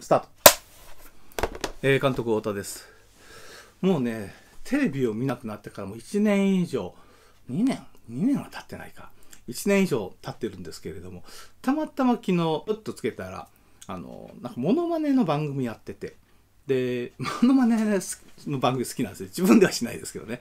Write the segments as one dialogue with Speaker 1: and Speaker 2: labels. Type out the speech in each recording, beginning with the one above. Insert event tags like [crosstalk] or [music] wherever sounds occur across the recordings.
Speaker 1: スタート、えー、監督太田ですもうねテレビを見なくなってからも1年以上2年2年は経ってないか1年以上経ってるんですけれどもたまたま昨日うっとつけたらあのなんかモノマネの番組やっててで [laughs] モノマネの番組好きなんですよ自分ではしないですけどね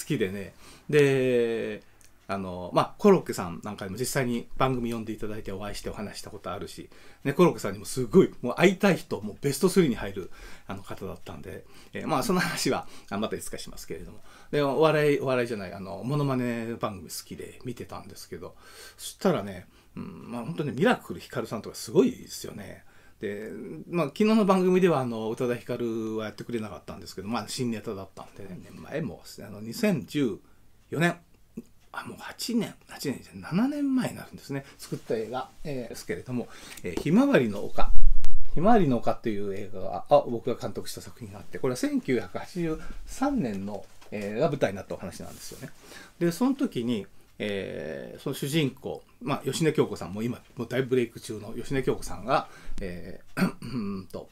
Speaker 1: 好きでねであの、まあ、コロッケさんなんかにも実際に番組呼んでいただいてお会いしてお話したことあるし、ね、コロッケさんにもすごい、もう会いたい人、もうベスト3に入るあの方だったんで、えー、まあ、その話はまたいつかしますけれども。で、お笑い、お笑いじゃない、あの、モノマネ番組好きで見てたんですけど、そしたらね、うん、まあ、本当にミラクルヒカルさんとかすごいですよね。で、まあ、昨日の番組ではあの宇多田ヒカルはやってくれなかったんですけど、まあ、新ネタだったんで、ね、前もあの2014年あもう8年、8年じゃ7年前になるんですね。作った映画、えー、ですけれども、えー、ひまわりの丘。ひまわりの丘という映画が、あ、僕が監督した作品があって、これは1983年の、えー、が舞台になったお話なんですよね。で、その時に、えー、その主人公、まあ、吉根京子さんも今、もう大ブレイク中の吉根京子さんが、えー、うんと、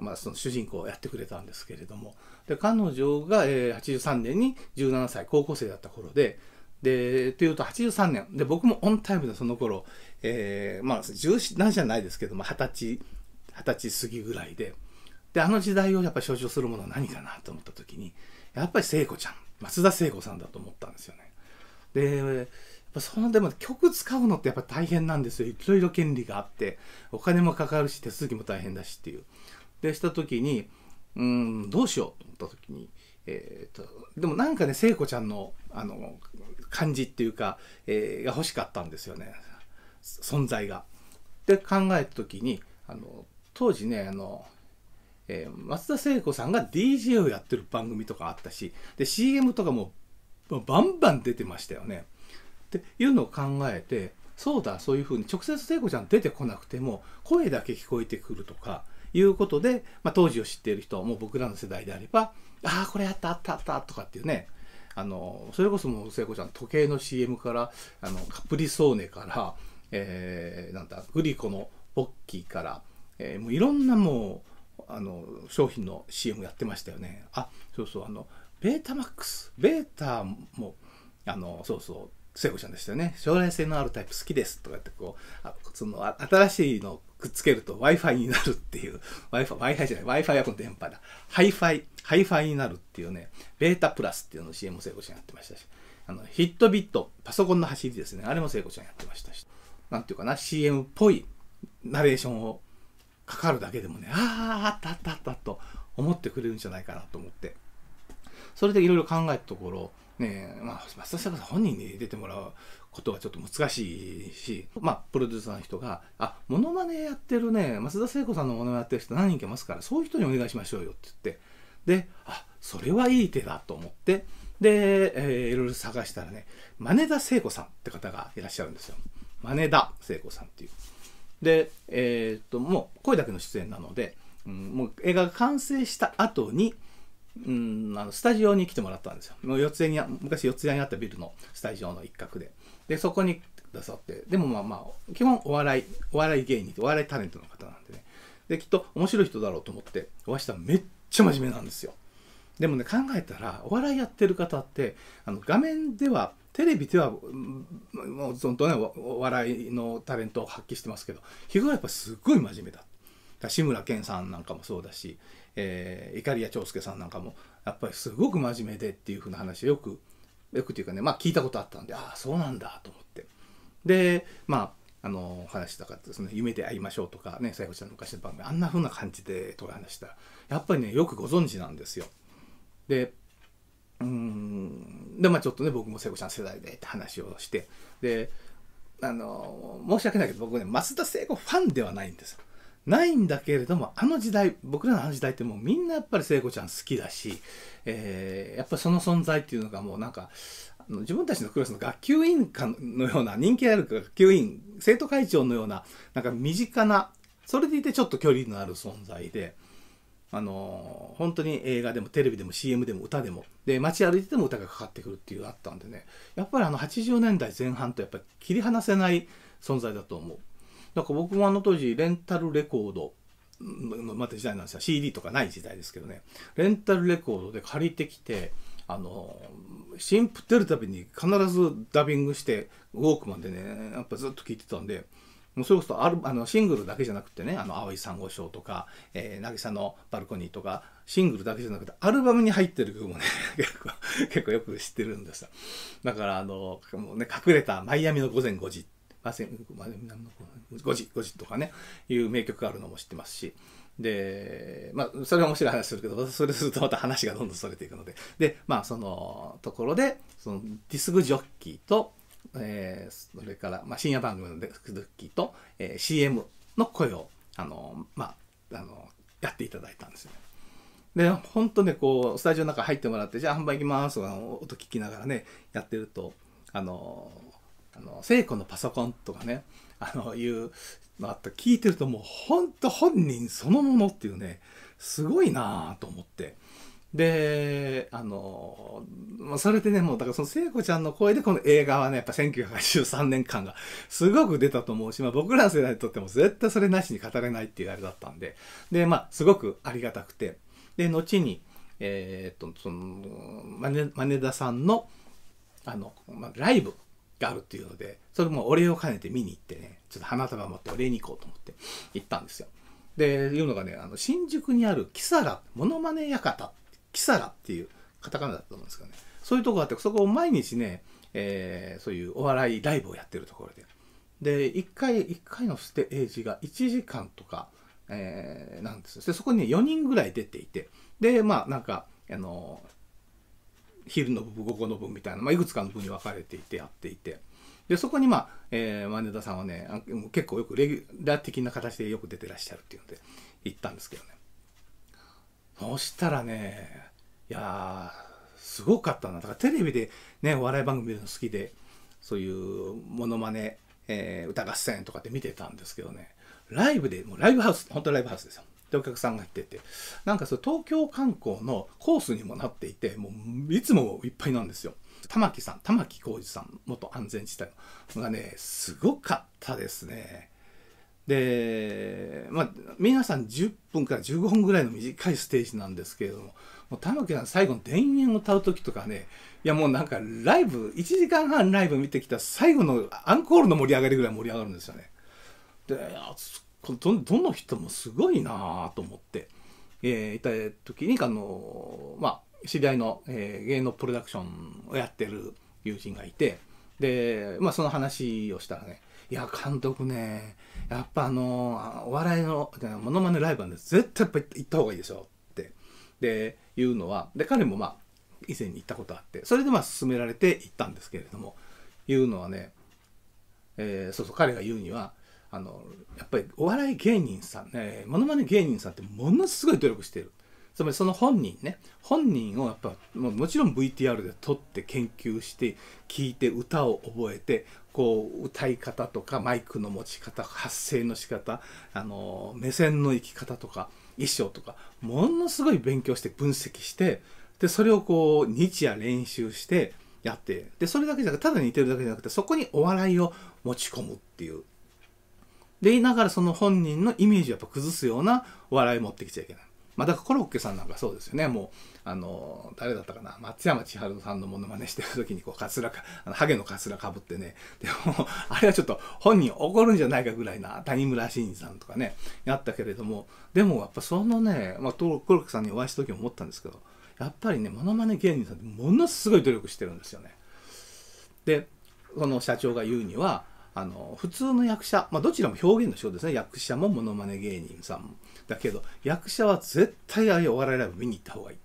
Speaker 1: まあ、その主人公をやってくれたんですけれどもで彼女が、えー、83年に17歳高校生だった頃でで、というと83年。で、僕もオンタイムでその頃、えー、まあ、17じゃないですけども、二十歳、二十歳過ぎぐらいで、で、あの時代をやっぱ象徴するものは何かなと思った時に、やっぱり聖子ちゃん、松田聖子さんだと思ったんですよね。で、そのでも曲使うのってやっぱ大変なんですよ。いろいろ権利があって、お金もかかるし、手続きも大変だしっていう。で、した時に、うん、どうしようと思った時に、えー、っと、でもなんかね、聖子ちゃんの、あの、感じっていうか、えー、が欲しかったんですよね存在が。で考えた時にあの当時ねあの、えー、松田聖子さんが DJ をやってる番組とかあったしで CM とかもバンバン出てましたよね。っていうのを考えてそうだそういうふうに直接聖子ちゃん出てこなくても声だけ聞こえてくるとかいうことで、まあ、当時を知っている人はもう僕らの世代であればああこれあったあったあったとかっていうねあのそれこそもう聖子ちゃん時計の CM からあのカプリソーネから、えー、なんだグリコのポッキーから、えー、もういろんなもうあの商品の CM やってましたよねあそうそうあのベータマックスベータもあのそうそう聖子ちゃんでしたよね。将来性のあるタイプ好きですとかってこう、その新しいのをくっつけると Wi-Fi になるっていう、Wi-Fi、w i じゃない、Wi-Fi はこの電波だ。Hi-Fi、Hi-Fi になるっていうね、ベータプラスっていうのを CM 聖子ちゃんやってましたし、あの、ヒットビット、パソコンの走りですね。あれも聖子ちゃんやってましたし、なんていうかな、CM っぽいナレーションをかかるだけでもね、ああ、あったあったあったと思ってくれるんじゃないかなと思って。それでいろいろ考えたところ、ねまあ、松田聖子さん本人に出てもらうことはちょっと難しいし、まあ、プロデューサーの人が、あ、モノマネやってるね、松田聖子さんのモノマネやってる人何人かいますから、そういう人にお願いしましょうよって言って、で、あ、それはいい手だと思って、で、えー、いろいろ探したらね、真根田聖子さんって方がいらっしゃるんですよ。真根田聖子さんっていう。で、えー、っと、もう声だけの出演なので、うん、もう映画が完成した後に、うんあのスタジオに来てもらったんですよ。もう四谷に昔四谷にあったビルのスタジオの一角で。で、そこにくださって、でもまあまあ、基本お笑い、お笑い芸人、お笑いタレントの方なんでね。で、きっと面白い人だろうと思って、お会いしたらめっちゃ真面目なんですよ。でもね、考えたら、お笑いやってる方って、あの画面では、テレビでは、もう本当ね、お笑いのタレントを発揮してますけど、日頃やっぱすっごい真面目だ。志村けんさんなんかもそうだし、えー、怒りや長介さんなんかもやっぱりすごく真面目でっていうふうな話をよくよくというかねまあ聞いたことあったんでああそうなんだと思ってでまああの話したかったですね「夢で会いましょう」とかね最後ちゃんの昔の番組あんなふうな感じでとか話したらやっぱりねよくご存知なんですよ。でうんでまあちょっとね僕も聖子ちゃん世代でって話をしてであの申し訳ないけど僕ね松田聖子ファンではないんですよ。ないんだけれどもあの時代僕らのあの時代ってもうみんなやっぱり聖子ちゃん好きだし、えー、やっぱその存在っていうのがもうなんかあの自分たちのクラスの学級委員のような人気ある学級委員生徒会長のようななんか身近なそれでいてちょっと距離のある存在で。あの本当に映画でもテレビでも CM でも歌でもで街歩いてても歌がかかってくるっていうのがあったんでねやっぱりあの80年代前半とやっぱり切り離せない存在だと思うなんか僕もあの当時、レンタルレコード、また時代なんですよ。CD とかない時代ですけどね。レンタルレコードで借りてきて、あの、新譜出るたびに必ずダビングして、ウォークマンでね、やっぱずっと聴いてたんで、もうそれこそあるあのシングルだけじゃなくてね、あの、青い珊瑚礁とか、えー、渚のバルコニーとか、シングルだけじゃなくて、アルバムに入ってる曲もね、[laughs] 結構、結構よく知ってるんですよ。だから、あの、もうね、隠れたマイアミの午前5時まあ、5時、5時とかね、いう名曲があるのも知ってますし、で、まあ、それは面白い話するけど、それするとまた話がどんどんそれていくので、で、まあ、そのところで、そのディスクジョッキーと、えー、それから、まあ、深夜番組のディスクジョッキーと、えー、CM の声を、あの、まあ、あの、やっていただいたんですよで、ほんとね、こう、スタジオの中入ってもらって、じゃあ販売行きますとか、音聞きながらね、やってると、あの、あの、聖子のパソコンとかね、あの、いうのあった、聞いてるともうほんと本人そのものっていうね、すごいなぁと思って。で、あの、それでね、もう、だからその聖子ちゃんの声でこの映画はね、やっぱ1983年間がすごく出たと思うし、まあ僕らの世代にとっても絶対それなしに語れないっていうあれだったんで、で、まあすごくありがたくて、で、後に、えー、っと、その、まね、まねださんの、あの、まあ、ライブがあるっていうので、それもお礼を兼ねて見に行ってね、ちょっと花束持ってお礼に行こうと思って行ったんですよ。で、いうのがね、あの、新宿にあるキサラ、モノマネ館、キサラっていうカタカナだと思うんですけどね、そういうとこがあって、そこを毎日ね、えー、そういうお笑いライブをやってるところで。で、1回、1回のステージが1時間とか、えー、なんですよ。で、そこに、ね、4人ぐらい出ていて、で、まあ、なんか、あの昼の部午後の部みたいな、まあ、いくつかの部に分かれていてやっていて。でそこにまあ、えー、マネダさんはね結構よくレギュラー的な形でよく出てらっしゃるっていうので行ったんですけどねそしたらねいやすごかったなだからテレビでねお笑い番組の好きでそういうものまね、え歌合戦とかって見てたんですけどねライブでもうライブハウス本当ライブハウスですよでお客さんがっててなんかそう東京観光のコースにもなっていてもういつもいっぱいなんですよ。玉木さん玉木浩二さん元安全地帯がねすごかったですね。で、まあ、皆さん10分から15分ぐらいの短いステージなんですけれども、もう玉木さん最後の田園を歌う時とかね、いやもうなんかライブ、1時間半ライブ見てきた最後のアンコールの盛り上がりぐらい盛り上がるんですよね。で、どどの人もすごいなと思って、えー、いた時にあの、まあ、知り合いの、えー、芸能プロダクションをやってる友人がいてで、まあ、その話をしたらね「いや監督ねやっぱあのお笑いのものまねライブはね絶対やっぱ行った方がいいでしょ」ってで言うのはで彼もまあ以前に行ったことあってそれでまあ勧められて行ったんですけれども言うのはね、えー、そうそう彼が言うには「あのやっぱりお笑い芸人さん、ね。ものまね芸人さんってものすごい努力してるつまりその本人ね本人をやっぱももちろん VTR で撮って研究して聞いて歌を覚えてこう歌い方とかマイクの持ち方発声の仕方あの目線の行き方とか衣装とかものすごい勉強して分析してでそれをこう日夜練習してやってでそれだけじゃなくてただ似てるだけじゃなくてそこにお笑いを持ち込むっていうで言いながらその本人のイメージをやっぱ崩すような笑い持ってきちゃいけない。まあ、だからコロッケさんなんかそうですよね。もう、あの、誰だったかな。松山千春さんのモノマネしてる時に、こう、カツラか、あのハゲのカツラかぶってね。でも、あれはちょっと本人怒るんじゃないかぐらいな、谷村新司さんとかね、やったけれども、でもやっぱそのね、まあ、コロッケさんにお会いした時も思ったんですけど、やっぱりね、モノマネ芸人さんってものすごい努力してるんですよね。で、その社長が言うには、あの普通の役者、まあ、どちらも表現の仕事ですね役者もモノマネ芸人さんもだけど役者は絶対ああいうお笑いライブ見に行った方がいいっ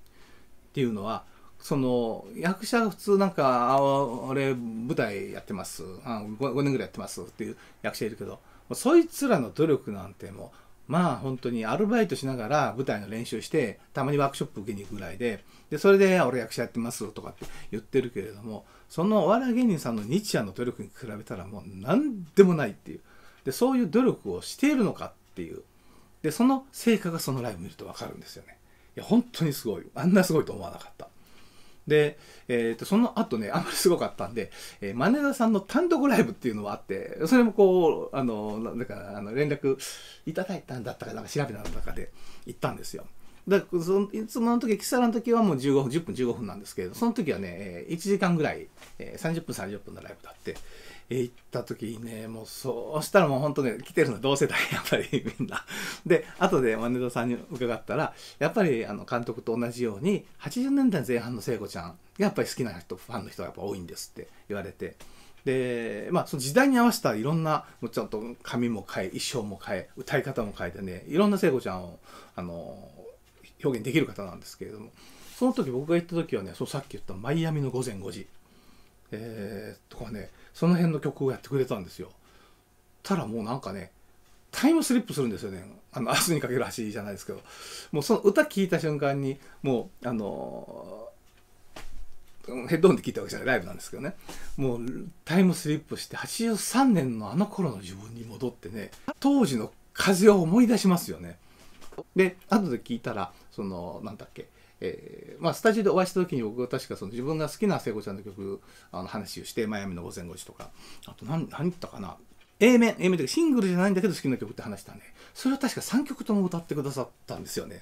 Speaker 1: ていうのはその役者が普通なんか「あ俺舞台やってますあ 5, 5年ぐらいやってます」っていう役者いるけどそいつらの努力なんてもうまあ本当にアルバイトしながら舞台の練習して、たまにワークショップ受けに行くぐらいで、で、それで俺役者やってますとかって言ってるけれども、そのお笑い芸人さんの日夜の努力に比べたらもう何でもないっていう。で、そういう努力をしているのかっていう。で、その成果がそのライブ見るとわかるんですよね。いや、本当にすごい。あんなすごいと思わなかった。で、えっ、ー、と、その後ね、あんまりすごかったんで、えー、マネーさんの単独ライブっていうのがあって、それもこう、あの、なんか、あの、連絡いただいたんだったかなんか調べたんだかで行ったんですよ。だからそのいつもの時、キサラの時はもう15分、10分、15分なんですけど、その時はね、1時間ぐらい、30分、30分のライブだって、行った時にね、もうそうしたらもう本当ね、来てるの同世代、[laughs] やっぱりみんな。で、後でマネーさんに伺ったら、やっぱりあの監督と同じように、80年代前半の聖子ちゃんがやっぱり好きな人、ファンの人がやっぱ多いんですって言われて。で、まあ、その時代に合わせたいろんな、もうちょっと髪も変え、衣装も変え、歌い方も変えてね、いろんな聖子ちゃんを、あの、表現できる方なんですけれども、その時僕が行った時はね、そうさっき言ったマイアミの午前5時、えー、とかね、その辺の曲をやってくれたんですよたらもうなんかねタイムスリップするんですよねあの明日にかける橋じゃないですけどもうその歌聴いた瞬間にもうあのー、ヘッドホンで聴いたわけじゃないライブなんですけどねもうタイムスリップして83年のあの頃の自分に戻ってね当時の風を思い出しますよねで後で聞いたらそのなんだっけえーまあ、スタジオでお会いした時に僕は確かその自分が好きな聖子ちゃんの曲あの話をして「マイアミの午前5時」とかあと何何言ったかな A 面 A 面というかシングルじゃないんだけど好きな曲って話したんでそれを確か3曲とも歌ってくださったんですよね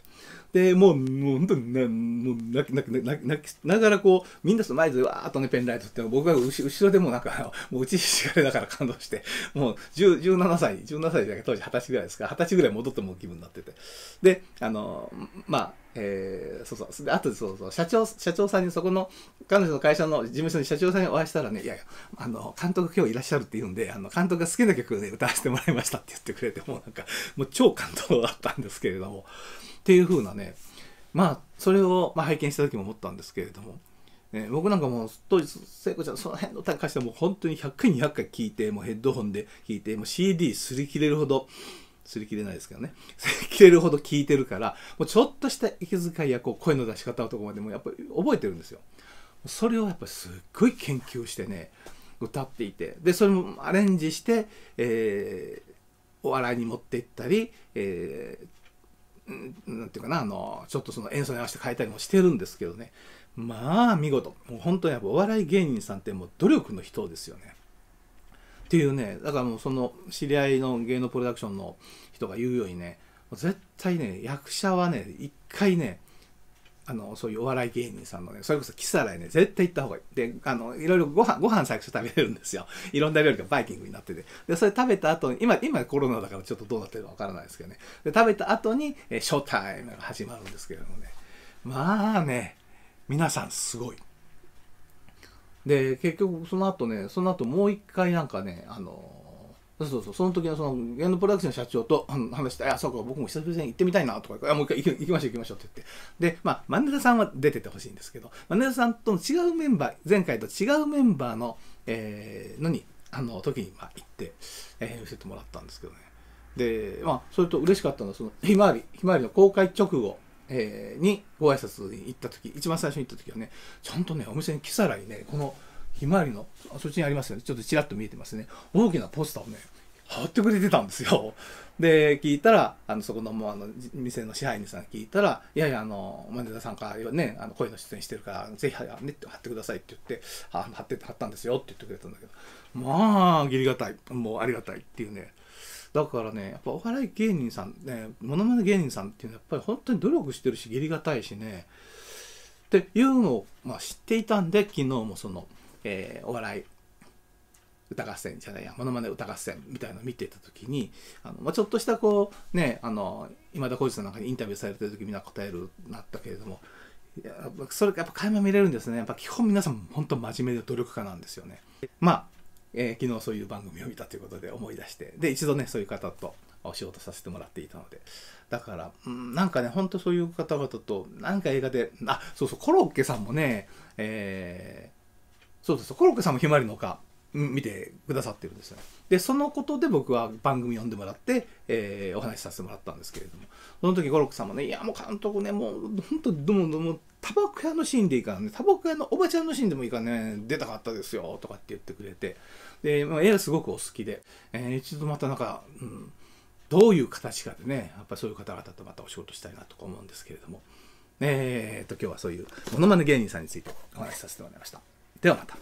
Speaker 1: でもうもう本当にねもう泣き泣き泣き泣きながらこうみんなその前でわーっとねペンライトって僕は後ろでもなんか [laughs] もう打ちひしがれだから感動してもう17歳17歳じゃなくて当時20歳ぐらいですから20歳ぐらい戻ってもう気分になっててであのまあえー、そうそう。あと、そうそう、社長、社長さんに、そこの、彼女の会社の事務所に社長さんにお会いしたらね、いやいや、あの、監督今日いらっしゃるって言うんで、あの、監督が好きな曲で、ね、歌わせてもらいましたって言ってくれて、もうなんか、もう超感動だったんですけれども、っていう風なね、まあ、それを、まあ、拝見した時も思ったんですけれども、ね、僕なんかもう当時聖子ちゃんその辺の歌詞はもう本当に100回200回聴いてもうヘッドホンで聴いてもう CD 擦り切れるほど擦り切れないですけどね。[laughs] 擦り切れるほど聞いてるから、もうちょっとした息遣いやこう声の出し方のとこまでもやっぱり覚えてるんですよ。それをやっぱりすっごい研究してね、歌っていて。で、それもアレンジして、えー、お笑いに持っていったり、えーなんていうかな、あの、ちょっとその演奏に合わせて変えたりもしてるんですけどね。まあ、見事。もう本当にやっぱお笑い芸人さんってもう努力の人ですよね。っていうねだからもうその知り合いの芸能プロダクションの人が言うようにね絶対ね役者はね一回ねあのそういうお笑い芸人さんのねそれこそキサラへね絶対行った方がいいであのいろいろご飯ご飯最初食べれるんですよいろんな料理がバイキングになっててでそれ食べた後に今今コロナだからちょっとどうなってるかわからないですけどねで食べた後に、えショータイムが始まるんですけれどもねまあね皆さんすごいで、結局その後ね、その後もう一回なんかね、あのそうそうそう、その時のその、ゲンドプロダクションの社長と話して、あ、そうか、僕も久々に行ってみたいな、とか、あもう一回行きましょう行きましょうって言って。で、まあ、マネーさんは出ててほしいんですけど、マネーさんとの違うメンバー、前回と違うメンバーの、えー、のに、あの、時に、まあ、行って、えー、見せてもらったんですけどね。で、まあ、それと嬉しかったのは、その、ひまわり、ひまわりの公開直後えー、にご挨拶に行った時一番最初に行った時はねちゃんとねお店に来さらにねこのひまわりのそっちにありますよねちょっとちらっと見えてますね大きなポスターをね貼ってくれてたんですよ。[laughs] で、聞いたら、あの、そこの、もう、あの、店の支配人さん聞いたら、いやいや、あの、マネージャーさんからね、あの、声の出演してるから、ぜひ、ね、貼ってくださいって言って、あ貼って、貼ったんですよって言ってくれたんだけど、まあ、ギリがたい、もうありがたいっていうね、だからね、やっぱお笑い芸人さん、ね、ものまね芸人さんっていうのはやっぱり本当に努力してるし、義理がたいしね、っていうのを、まあ、知っていたんで、昨日もその、えー、お笑い歌合戦じゃないや、ものまね歌合戦みたいなのを見てた時に、あのまあ、ちょっとしたこう、ね、あの、今田耕司さんなんかにインタビューされてる時みんな答えるなったけれども、やそれやっぱ垣間見れるんですね。やっぱ基本皆さん本当真面目で努力家なんですよね。まあえー、昨日そういう番組を見たということで思い出して、で、一度ね、そういう方とお仕事させてもらっていたので、だから、うん、なんかね、ほんとそういう方々と、なんか映画で、あ、そうそう、コロッケさんもね、えー、そうそうそう、コロッケさんもひまわりの丘見てくださってるんですよね。で、そのことで僕は番組読んでもらって、えー、お話しさせてもらったんですけれども、その時五六さんもね、いやもう監督ね、もう本当どもども、タバコ屋のシーンでいいからね、タバコ屋のおばちゃんのシーンでもいいからね、出たかったですよ、とかって言ってくれて、で、まあ、絵がすごくお好きで、えー、一度またなんか、うん、どういう形かでね、やっぱりそういう方々とまたお仕事したいなとか思うんですけれども、えー、っと、今日はそういうものまね芸人さんについてお話しさせてもらいました。ではまた。